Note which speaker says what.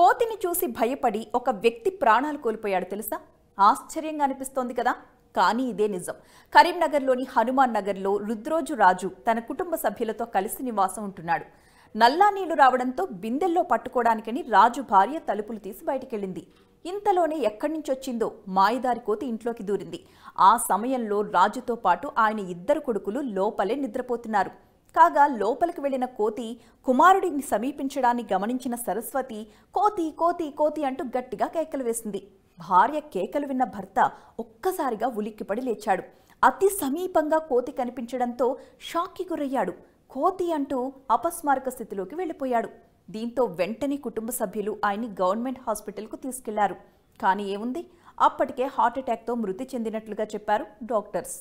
Speaker 1: కోతిని చూసి భయపడి ఒక వ్యక్తి ప్రాణాలు కోల్పోయాడు తెలుసా ఆశ్చర్యంగా అనిపిస్తోంది కదా కానీ ఇదే నిజం కరీంనగర్లోని హనుమాన్ నగర్లో రుద్రోజు రాజు తన కుటుంబ సభ్యులతో కలిసి నివాసం ఉంటున్నాడు నల్లా నీళ్లు రావడంతో బిందెల్లో పట్టుకోవడానికని రాజు భార్య తలుపులు తీసి బయటికెళ్ళింది ఇంతలోనే ఎక్కడి నుంచి వచ్చిందో మాయదారి కోతి ఇంట్లోకి దూరింది ఆ సమయంలో రాజుతో పాటు ఆయన ఇద్దరు కొడుకులు లోపలే నిద్రపోతున్నారు కాగా లోపలికి వెళ్లిన కోతి కుమారుడిని సమీపించడాన్ని గమనించిన సరస్వతి కోతి కోతి కోతి అంటూ గట్టిగా కేకలు వేసింది భార్య కేకలు విన్న భర్త ఒక్కసారిగా ఉలిక్కిపడి లేచాడు అతి సమీపంగా కోతి కనిపించడంతో షాక్కి గురయ్యాడు కోతి అంటూ అపస్మారక స్థితిలోకి వెళ్ళిపోయాడు దీంతో వెంటనే కుటుంబ సభ్యులు ఆయన్ని గవర్నమెంట్ హాస్పిటల్కు తీసుకెళ్లారు కానీ ఏముంది అప్పటికే హార్ట్అటాక్తో మృతి చెందినట్లుగా చెప్పారు డాక్టర్స్